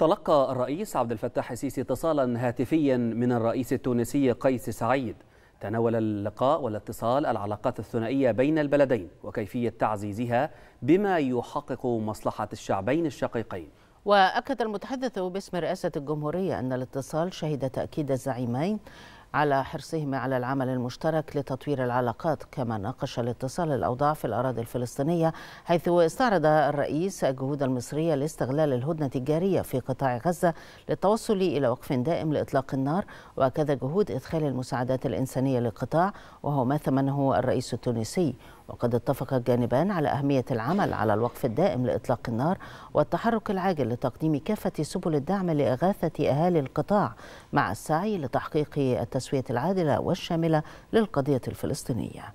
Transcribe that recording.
تلقى الرئيس عبد الفتاح السيسي اتصالا هاتفيا من الرئيس التونسي قيس سعيد تناول اللقاء والاتصال العلاقات الثنائية بين البلدين وكيفية تعزيزها بما يحقق مصلحة الشعبين الشقيقين وأكد المتحدث باسم رئاسة الجمهورية أن الاتصال شهد تأكيد الزعيمين على حرصهما على العمل المشترك لتطوير العلاقات كما ناقش الاتصال الأوضاع في الأراضي الفلسطينية حيث استعرض الرئيس الجهود المصرية لاستغلال الهدنة التجاريه في قطاع غزة للتوصل إلى وقف دائم لإطلاق النار وكذا جهود إدخال المساعدات الإنسانية للقطاع وهو ما ثمنه الرئيس التونسي وقد اتفق الجانبان على أهمية العمل على الوقف الدائم لإطلاق النار والتحرك العاجل لتقديم كافة سبل الدعم لإغاثة أهالي القطاع مع السعي لتحقيق التسليم التسوية العادلة والشاملة للقضية الفلسطينية